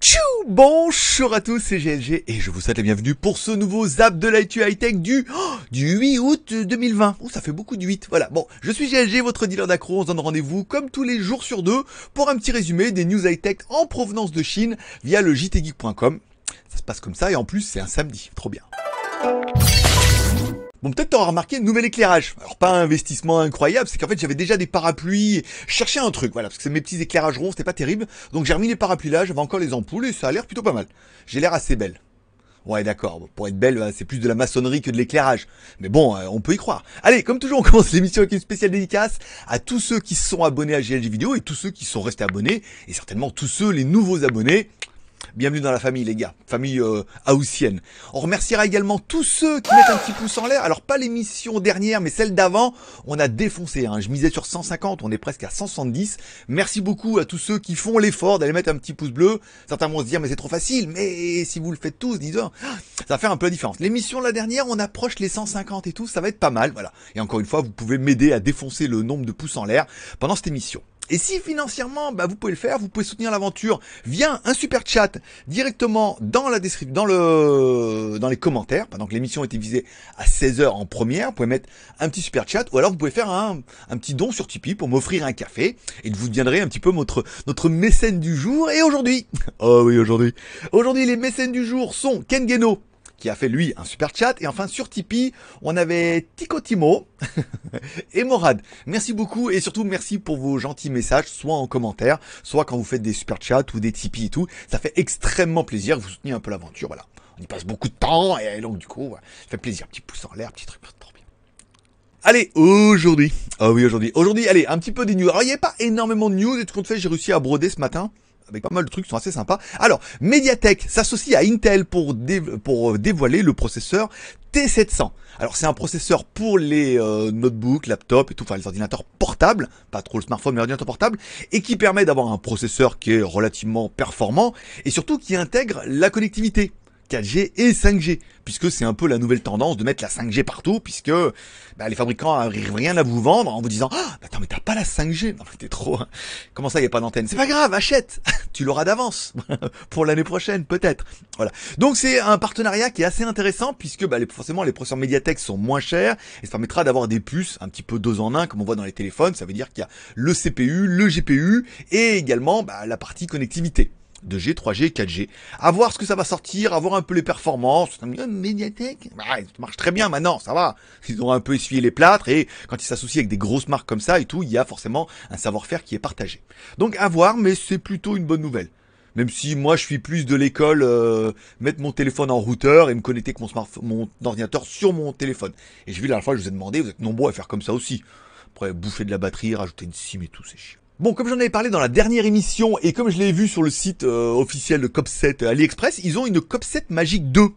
Tchou Bonjour à tous, c'est GLG et je vous souhaite la bienvenue pour ce nouveau Zap de l'ITU high-tech du, oh, du 8 août 2020. Oh, ça fait beaucoup de 8, voilà. Bon, je suis GLG, votre dealer d'accro, on se donne rendez-vous comme tous les jours sur deux pour un petit résumé des news high-tech en provenance de Chine via le jtgeek.com. Ça se passe comme ça et en plus c'est un samedi, trop bien. Bon, peut-être t'auras remarqué, nouvel éclairage. Alors pas un investissement incroyable, c'est qu'en fait j'avais déjà des parapluies, je cherchais un truc, voilà, parce que mes petits éclairages ronds, c'était pas terrible. Donc j'ai remis les parapluies là, j'avais encore les ampoules et ça a l'air plutôt pas mal. J'ai l'air assez belle. Ouais, d'accord. Pour être belle, hein, c'est plus de la maçonnerie que de l'éclairage. Mais bon, euh, on peut y croire. Allez, comme toujours, on commence l'émission avec une spéciale dédicace à tous ceux qui sont abonnés à GLG Vidéo et tous ceux qui sont restés abonnés et certainement tous ceux, les nouveaux abonnés. Bienvenue dans la famille, les gars. Famille euh, haussienne. On remerciera également tous ceux qui mettent un petit pouce en l'air. Alors, pas l'émission dernière, mais celle d'avant. On a défoncé. Hein. Je misais sur 150. On est presque à 170. Merci beaucoup à tous ceux qui font l'effort d'aller mettre un petit pouce bleu. Certains vont se dire, mais c'est trop facile. Mais si vous le faites tous, disons, ça fait un peu la différence. L'émission de la dernière, on approche les 150 et tout. Ça va être pas mal. Voilà. Et encore une fois, vous pouvez m'aider à défoncer le nombre de pouces en l'air pendant cette émission. Et si financièrement, bah, vous pouvez le faire, vous pouvez soutenir l'aventure via un super chat directement dans la description, dans le, dans les commentaires. Pendant que l'émission était visée à 16h en première, vous pouvez mettre un petit super chat ou alors vous pouvez faire un, petit don sur Tipeee pour m'offrir un café et vous deviendrez un petit peu notre, notre mécène du jour. Et aujourd'hui, oh oui, aujourd'hui, aujourd'hui, les mécènes du jour sont Ken qui a fait lui un super chat. Et enfin sur Tipeee, on avait Tico Timo et Morad. Merci beaucoup et surtout merci pour vos gentils messages, soit en commentaire, soit quand vous faites des super chats ou des Tipeee et tout. Ça fait extrêmement plaisir, vous soutenez un peu l'aventure, voilà. On y passe beaucoup de temps et donc du coup, ça fait plaisir. Petit pouce en l'air, petit truc, bien. Allez, aujourd'hui. Ah oui, aujourd'hui. Aujourd'hui, allez, un petit peu des news. Alors, il n'y a pas énormément de news et tout compte fait, j'ai réussi à broder ce matin avec pas mal de trucs qui sont assez sympas. Alors, Mediatek s'associe à Intel pour, euh, dévoiler le processeur T700. Alors c'est un processeur pour les euh, notebooks, laptops et tout, enfin les ordinateurs portables, pas trop le smartphone mais l'ordinateur portable, et qui permet d'avoir un processeur qui est relativement performant et surtout qui intègre la connectivité. 4G et 5G, puisque c'est un peu la nouvelle tendance de mettre la 5G partout, puisque bah, les fabricants n'arrivent rien à vous vendre en vous disant ah, attends mais t'as pas la 5G, non mais t'es trop, hein. comment ça y a pas d'antenne C'est pas grave, achète, tu l'auras d'avance pour l'année prochaine peut-être. Voilà. Donc c'est un partenariat qui est assez intéressant puisque bah, les, forcément les processeurs Mediatek sont moins chers et ça permettra d'avoir des puces un petit peu deux en un comme on voit dans les téléphones. Ça veut dire qu'il y a le CPU, le GPU et également bah, la partie connectivité. 2G, 3G, 4G. À voir ce que ça va sortir, à voir un peu les performances. Médiathèque. bah, ça marche très bien maintenant, ça va. Ils ont un peu essuyé les plâtres et quand ils s'associent avec des grosses marques comme ça et tout, il y a forcément un savoir-faire qui est partagé. Donc à voir, mais c'est plutôt une bonne nouvelle. Même si moi je suis plus de l'école euh, mettre mon téléphone en routeur et me connecter avec mon smartphone, mon ordinateur sur mon téléphone. Et je vu la dernière fois, je vous ai demandé, vous êtes nombreux à faire comme ça aussi. Après bouffer de la batterie, rajouter une SIM et tout, c'est chiant. Bon, comme j'en avais parlé dans la dernière émission et comme je l'ai vu sur le site euh, officiel de Copset euh, AliExpress, ils ont une COP7 magique 2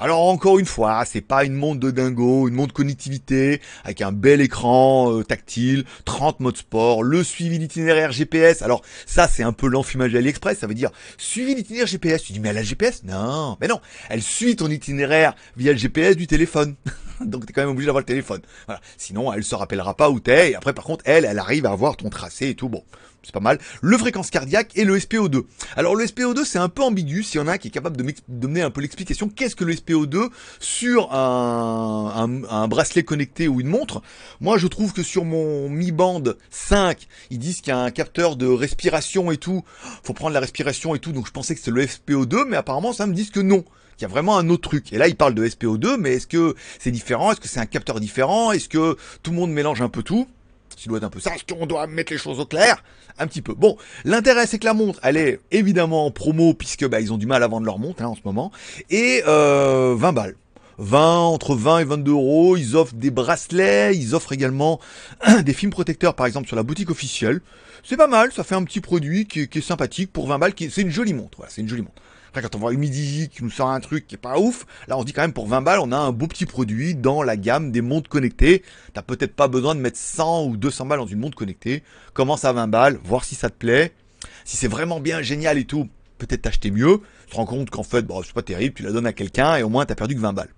alors encore une fois, c'est pas une montre de dingo, une montre connectivité avec un bel écran euh, tactile, 30 modes sport, le suivi d'itinéraire GPS. Alors ça c'est un peu l'enfumage AliExpress, ça veut dire suivi d'itinéraire GPS. Tu dis mais elle a GPS Non, mais non, elle suit ton itinéraire via le GPS du téléphone. Donc t'es quand même obligé d'avoir le téléphone. Voilà. Sinon elle se rappellera pas où t'es. Et après par contre elle, elle arrive à avoir ton tracé et tout. Bon, c'est pas mal, le fréquence cardiaque et le SPO2. Alors le SPO2 c'est un peu ambigu, s'il y en a qui est capable de me donner un peu l'explication, qu'est-ce que le SPO2 sur un, un, un, bracelet connecté ou une montre Moi je trouve que sur mon Mi Band 5, ils disent qu'il y a un capteur de respiration et tout, faut prendre la respiration et tout, donc je pensais que c'est le SPO2, mais apparemment ça me dit que non. Il y a vraiment un autre truc. Et là, il parle de SPO2, mais est-ce que c'est différent Est-ce que c'est un capteur différent Est-ce que tout le monde mélange un peu tout qui doit être un peu ça, ce qu'on doit mettre les choses au clair, un petit peu. Bon, l'intérêt c'est que la montre, elle est évidemment en promo puisque bah, ils ont du mal à vendre leur montre hein, en ce moment, et 20 euh, balles. 20, entre 20 et 22 euros. Ils offrent des bracelets, ils offrent également des films protecteurs, par exemple, sur la boutique officielle. C'est pas mal, ça fait un petit produit qui, est, sympathique pour 20 balles. c'est une jolie montre, voilà, c'est une jolie montre. Après, quand on voit Humidigi qui nous sort un truc qui est pas ouf, là on se dit quand même pour 20 balles, on a un beau petit produit dans la gamme des montres connectées. T'as peut-être pas besoin de mettre 100 ou 200 balles dans une montre connectée. Commence à 20 balles, voir si ça te plaît. Si c'est vraiment bien, génial et tout, peut-être t'acheter mieux. Tu te rends compte qu'en fait, bon, c'est pas terrible, tu la donnes à quelqu'un et au moins t'as perdu que 20 balles.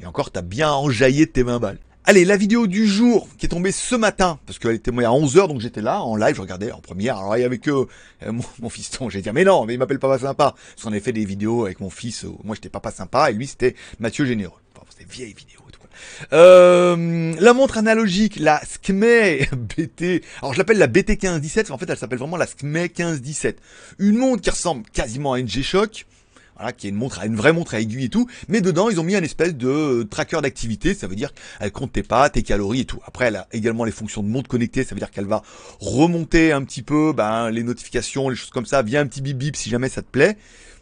Et encore, t'as bien enjaillé tes 20 balles. Allez, la vidéo du jour qui est tombée ce matin, parce qu'elle était à 11h, donc j'étais là, en live, je regardais en première, alors il y avait que euh, mon, mon fiston, j'ai dit, mais non, mais il m'appelle Papa Sympa, parce qu'on avait fait des vidéos avec mon fils, euh, moi j'étais Papa Sympa, et lui c'était Mathieu Généreux. Enfin, c'était vieille vidéo. Tout quoi. Euh, la montre analogique, la SCME BT, alors je l'appelle la BT 1517, mais en fait elle s'appelle vraiment la SCME 1517. Une montre qui ressemble quasiment à une G-Shock, voilà, qui est une montre, une vraie montre à aiguille et tout, mais dedans ils ont mis un espèce de euh, tracker d'activité, ça veut dire qu'elle compte tes pas, tes calories et tout. Après elle a également les fonctions de montre connectée, ça veut dire qu'elle va remonter un petit peu ben, les notifications, les choses comme ça, via un petit bip bip si jamais ça te plaît.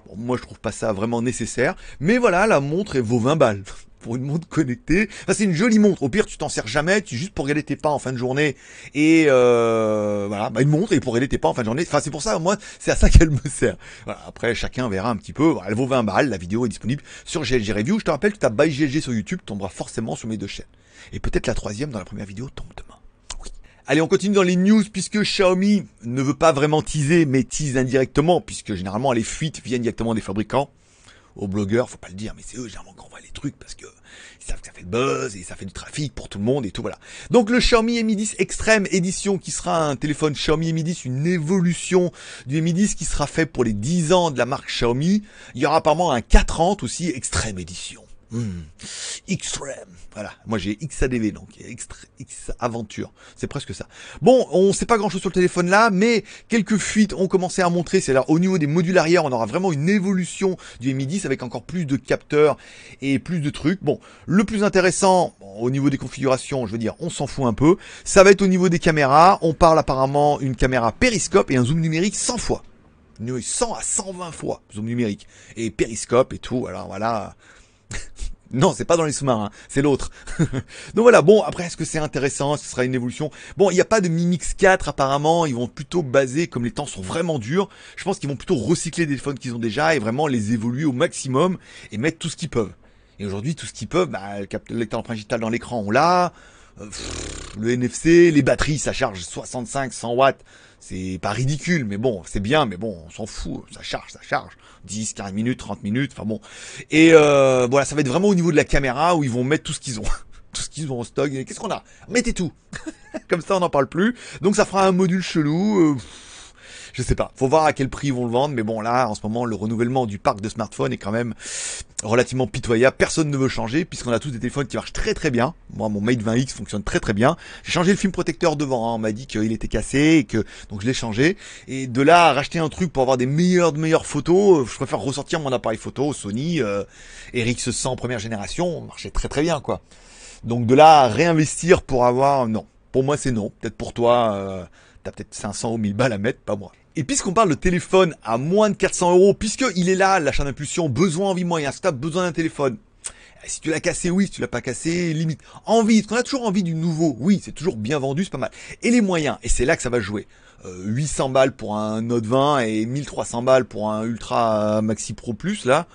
Bon, moi je trouve pas ça vraiment nécessaire, mais voilà, la montre est vaut 20 balles. pour une montre connectée. Enfin, c'est une jolie montre. Au pire, tu t'en sers jamais, tu juste pour regarder tes pas en fin de journée. Et euh, voilà, bah, une montre et pour regarder tes pas en fin de journée. Enfin, c'est pour ça, moi, c'est à ça qu'elle me sert. après, chacun verra un petit peu. Elle vaut 20 balles. La vidéo est disponible sur GLG Review. Je te rappelle que ta by GLG sur YouTube tombera forcément sur mes deux chaînes. Et peut-être la troisième dans la première vidéo tombe demain. Allez, on continue dans les news puisque Xiaomi ne veut pas vraiment teaser, mais tease indirectement puisque généralement les fuites viennent directement des fabricants aux blogueurs, faut pas le dire, mais c'est eux généralement qui envoient les trucs parce que ils savent que ça fait le buzz et ça fait du trafic pour tout le monde et tout voilà. Donc le Xiaomi Mi 10 Extreme Edition qui sera un téléphone Xiaomi Mi 10, une évolution du Mi 10 qui sera fait pour les 10 ans de la marque Xiaomi. Il y aura apparemment un 40 aussi Extreme Edition. Hmm. Xtreme. Voilà, moi j'ai XADV, donc X Aventure. C'est presque ça. Bon, on sait pas grand-chose sur le téléphone là, mais quelques fuites ont commencé à montrer. C'est là au niveau des modules arrière, on aura vraiment une évolution du Mi10 avec encore plus de capteurs et plus de trucs. Bon, le plus intéressant au niveau des configurations, je veux dire, on s'en fout un peu. Ça va être au niveau des caméras. On parle apparemment une caméra périscope et un zoom numérique 100 fois. 100 à 120 fois zoom numérique et périscope et tout. Alors voilà, non, c'est pas dans les sous-marins, hein, c'est l'autre. Donc voilà, bon, après, est-ce que c'est intéressant Ce sera une évolution. Bon, il n'y a pas de Mix 4 apparemment, ils vont plutôt baser, comme les temps sont vraiment durs, je pense qu'ils vont plutôt recycler des phones qu'ils ont déjà et vraiment les évoluer au maximum et mettre tout ce qu'ils peuvent. Et aujourd'hui, tout ce qu'ils peuvent, bah, le lecteur dans l'écran, on l'a. Euh, le NFC, les batteries, ça charge 65, 100 watts. C'est pas ridicule, mais bon, c'est bien, mais bon, on s'en fout, ça charge, ça charge. 10, 15 minutes, 30 minutes, enfin bon. Et euh, voilà, ça va être vraiment au niveau de la caméra où ils vont mettre tout ce qu'ils ont. tout ce qu'ils ont en stock. Qu'est-ce qu'on a Mettez tout Comme ça, on n'en parle plus. Donc ça fera un module chelou. Euh, je sais pas. Faut voir à quel prix ils vont le vendre, mais bon là, en ce moment, le renouvellement du parc de smartphones est quand même relativement pitoyable. Personne ne veut changer puisqu'on a tous des téléphones qui marchent très très bien. Moi, mon Mate 20X fonctionne très très bien. J'ai changé le film protecteur devant. Hein. On m'a dit qu'il était cassé et que donc je l'ai changé. Et de là à racheter un truc pour avoir des meilleures de meilleures photos, euh, je préfère ressortir mon appareil photo Sony euh, RX100 première génération. Marchait très très bien quoi. Donc de là à réinvestir pour avoir non. Pour moi c'est non. Peut-être pour toi. Euh, T'as peut-être 500 ou 1000 balles à mettre, pas moi. Et puisqu'on parle de téléphone à moins de 400 euros, puisqu'il est là, l'achat d'impulsion, besoin, envie, moyen, as besoin d'un téléphone. Eh, si tu l'as cassé, oui, si tu l'as pas cassé, limite. Envie, ce qu'on a toujours envie du nouveau, oui, c'est toujours bien vendu, c'est pas mal. Et les moyens, et c'est là que ça va jouer. 800 euh, balles pour un Note 20 et 1300 balles pour un Ultra Maxi Pro Plus, là.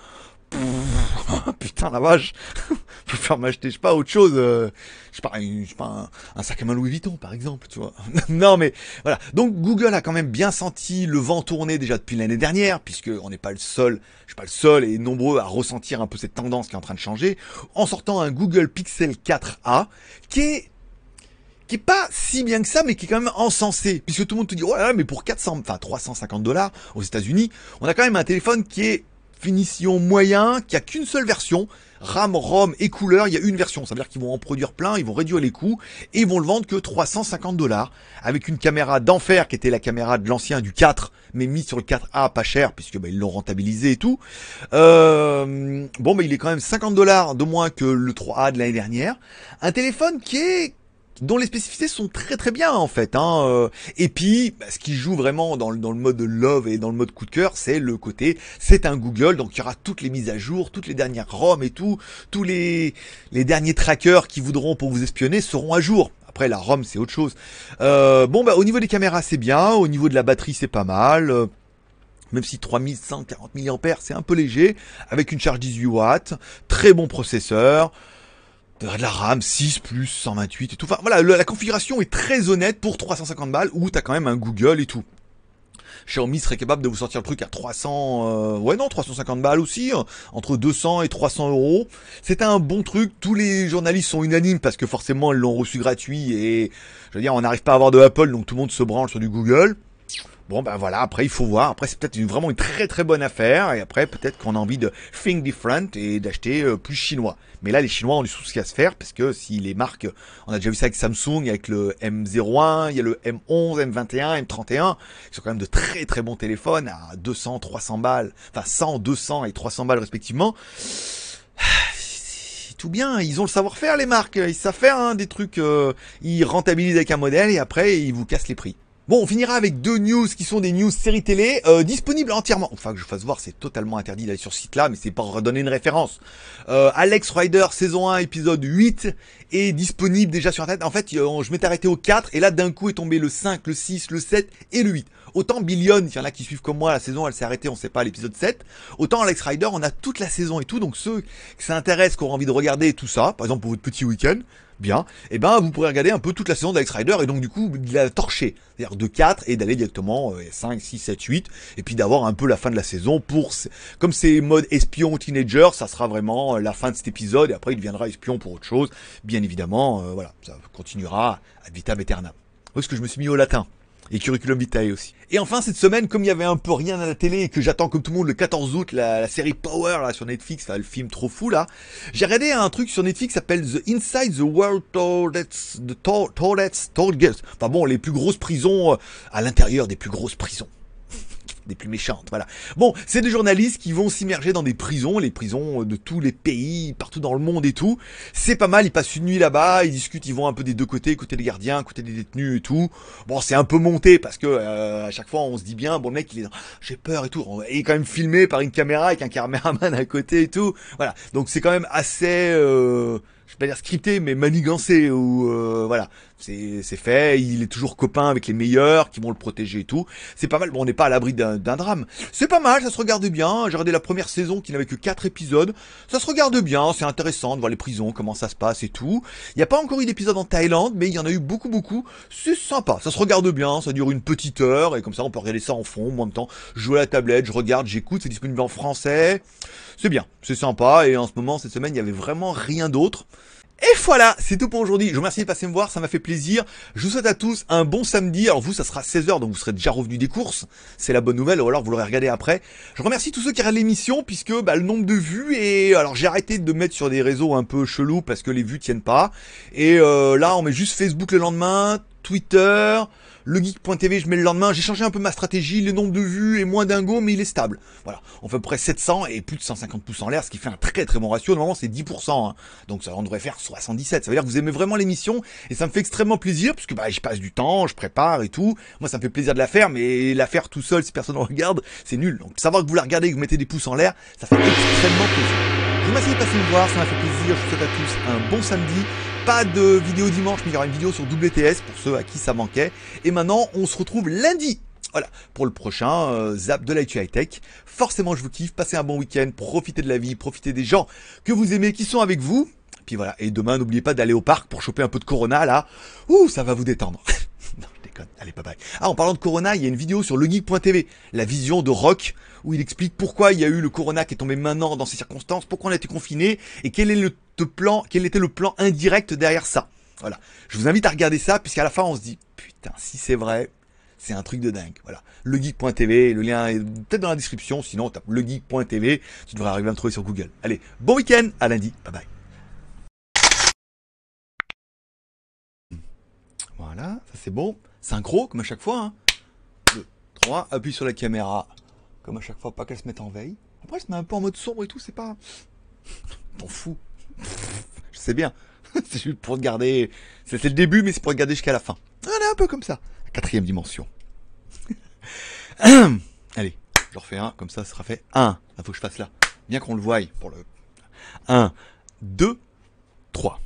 putain la vache, faut faire m'acheter, je sais pas, autre chose, euh, je sais pas, je un, sac à main Louis Vuitton par exemple, tu vois. non mais voilà, donc Google a quand même bien senti le vent tourner déjà depuis l'année dernière, puisque on n'est pas le seul, je suis pas le seul et nombreux à ressentir un peu cette tendance qui est en train de changer, en sortant un Google Pixel 4a qui est qui est pas si bien que ça, mais qui est quand même encensé, puisque tout le monde te dit, ouais oh mais pour 400, enfin 350 dollars aux États-Unis, on a quand même un téléphone qui est finition moyen, qui a qu'une seule version. RAM, ROM et couleur, il y a une version. Ça veut dire qu'ils vont en produire plein, ils vont réduire les coûts et ils vont le vendre que 350 dollars avec une caméra d'enfer qui était la caméra de l'ancien du 4 mais mise sur le 4A pas cher puisque bah, ils l'ont rentabilisé et tout. Euh, bon, mais bah, il est quand même 50 dollars de moins que le 3A de l'année dernière. Un téléphone qui est dont les spécificités sont très très bien en fait. Hein. Euh. Et puis, bah, ce qui joue vraiment dans le, dans le mode love et dans le mode coup de cœur, c'est le côté, c'est un Google, donc il y aura toutes les mises à jour, toutes les dernières ROM et tout, tous les, les derniers trackers qui voudront pour vous espionner seront à jour. Après, la ROM, c'est autre chose. Euh, bon, bah, au niveau des caméras, c'est bien. Au niveau de la batterie, c'est pas mal. Euh, même si 3140 mAh, c'est un peu léger. Avec une charge 18 watts. Très bon processeur. Euh, de la RAM 6 plus 128 et tout. voilà, la configuration est très honnête pour 350 balles où t'as quand même un Google et tout. Xiaomi serait capable de vous sortir le truc à 300, euh, ouais non, 350 balles aussi, hein, entre 200 et 300 euros. C'est un bon truc. Tous les journalistes sont unanimes parce que forcément ils l'ont reçu gratuit et je veux dire, on n'arrive pas à avoir de Apple, donc tout le monde se branle sur du Google. Bon, ben voilà, après, il faut voir. Après, c'est peut-être vraiment une très très bonne affaire. Et après, peut-être qu'on a envie de think different et d'acheter euh, plus chinois. Mais là, les Chinois ont du souci à se faire parce que si les marques, on a déjà vu ça avec Samsung, avec le M01, il y a le M11, M21, M31, qui sont quand même de très très bons téléphones à 200, 300 balles. Enfin, 100, 200 et 300 balles respectivement tout bien. Ils ont le savoir-faire, les marques. Ils savent faire hein, des trucs. Euh, ils rentabilisent avec un modèle et après, ils vous cassent les prix. Bon, on finira avec deux news qui sont des news séries télé euh, disponibles entièrement. Enfin, que je fasse voir, c'est totalement interdit d'aller sur ce site-là, mais c'est pour redonner une référence. Euh, Alex Rider, saison 1, épisode 8, est disponible déjà sur Internet. En fait, euh, je m'étais arrêté au 4, et là, d'un coup, est tombé le 5, le 6, le 7 et le 8. Autant Billion, il y en a qui suivent comme moi, la saison elle s'est arrêtée, on ne sait pas, l'épisode 7. Autant Alex Rider, on a toute la saison et tout. Donc ceux qui s'intéressent, qui auront envie de regarder tout ça, par exemple pour votre petit week-end, bien, et eh ben vous pourrez regarder un peu toute la saison d'Alex Rider et donc du coup de la torcher, c'est-à-dire de 4 et d'aller directement 5, 6, 7, 8 et puis d'avoir un peu la fin de la saison pour comme c'est mode espion teenager, ça sera vraiment euh, la fin de cet épisode et après il deviendra espion pour autre chose, bien évidemment, euh, voilà, ça continuera à vitam aeternam. Où est-ce que je me suis mis au latin et Curriculum Vitae aussi. Et enfin, cette semaine, comme il y avait un peu rien à la télé et que j'attends comme tout le monde le 14 août la, série Power là sur Netflix, le film trop fou là, j'ai regardé un truc sur Netflix qui s'appelle The Inside the World Toilets, the Toilets, Toilets. Enfin bon, les plus grosses prisons euh, à l'intérieur des plus grosses prisons des plus méchantes. Voilà. Bon, c'est des journalistes qui vont s'immerger dans des prisons, les prisons euh, de tous les pays, partout dans le monde et tout. C'est pas mal, ils passent une nuit là-bas, ils discutent, ils vont un peu des deux côtés, côté des gardiens, côté des détenus et tout. Bon, c'est un peu monté parce que euh, à chaque fois on se dit bien, bon le mec il est j'ai peur et tout, et quand même filmé par une caméra avec un caméraman à côté et tout. Voilà. Donc c'est quand même assez euh, je vais pas dire scripté mais manigancé ou euh, voilà c'est fait, il est toujours copain avec les meilleurs qui vont le protéger et tout. C'est pas mal, bon on n'est pas à l'abri d'un drame. C'est pas mal, ça se regarde bien. J'ai regardé la première saison qui n'avait que 4 épisodes. Ça se regarde bien, c'est intéressant de voir les prisons, comment ça se passe et tout. Il n'y a pas encore eu d'épisode en Thaïlande, mais il y en a eu beaucoup beaucoup. C'est sympa, ça se regarde bien, ça dure une petite heure et comme ça on peut regarder ça en fond, en même temps, jouer à la tablette, je regarde, j'écoute, c'est disponible en français. C'est bien, c'est sympa et en ce moment cette semaine il n'y avait vraiment rien d'autre. Et voilà, c'est tout pour aujourd'hui. Je vous remercie de passer me voir, ça m'a fait plaisir. Je vous souhaite à tous un bon samedi. Alors vous, ça sera 16h, donc vous serez déjà revenu des courses. C'est la bonne nouvelle, ou alors vous l'aurez regardé après. Je remercie tous ceux qui regardent l'émission, puisque bah, le nombre de vues est... alors j'ai arrêté de mettre sur des réseaux un peu chelous parce que les vues tiennent pas. Et euh, là, on met juste Facebook le lendemain, Twitter, le geek.tv, je mets le lendemain, j'ai changé un peu ma stratégie, le nombre de vues est moins dingo, mais il est stable. Voilà, on fait à peu près 700 et plus de 150 pouces en l'air, ce qui fait un très très bon ratio, normalement c'est 10%, hein. donc ça, devrait faire 77, ça veut dire que vous aimez vraiment l'émission, et ça me fait extrêmement plaisir, puisque bah, je passe du temps, je prépare et tout, moi ça me fait plaisir de la faire, mais la faire tout seul si personne ne regarde, c'est nul, donc savoir que vous la regardez et que vous mettez des pouces en l'air, ça fait extrêmement plaisir. Je vous remercie de me voir, ça m'a fait plaisir, je vous souhaite à tous un bon samedi, pas de vidéo dimanche, mais il y aura une vidéo sur WTS pour ceux à qui ça manquait. Et maintenant, on se retrouve lundi voilà, pour le prochain euh, Zap de l'IT high-tech. Forcément, je vous kiffe, passez un bon week-end, profitez de la vie, profitez des gens que vous aimez, qui sont avec vous. Puis voilà, et demain, n'oubliez pas d'aller au parc pour choper un peu de Corona, là. Ouh, ça va vous détendre. Allez, bye bye. Ah, en parlant de Corona, il y a une vidéo sur legeek.tv, la vision de Rock, où il explique pourquoi il y a eu le Corona qui est tombé maintenant dans ces circonstances, pourquoi on a été confiné, et quel, est le plan, quel était le plan indirect derrière ça. Voilà. Je vous invite à regarder ça, puisqu'à la fin, on se dit, putain, si c'est vrai, c'est un truc de dingue. Voilà. Legeek.tv, le lien est peut-être dans la description, sinon tape legeek.tv, tu devrais arriver à me trouver sur Google. Allez, bon week-end, à lundi, bye bye. Voilà, ça c'est bon synchro, comme à chaque fois. Hein. 2, 3, appuie sur la caméra, comme à chaque fois, pas qu'elle se mette en veille. Après, elle se met un peu en mode sombre et tout, c'est pas. T'en fous. Je sais bien. c'est juste pour garder, C'est le début, mais c'est pour regarder jusqu'à la fin. Elle est un peu comme ça. Quatrième dimension. Allez, je refais un, comme ça, ça sera fait. Un. Il ah, faut que je fasse là. Bien qu'on le voie pour le. Un, deux, trois.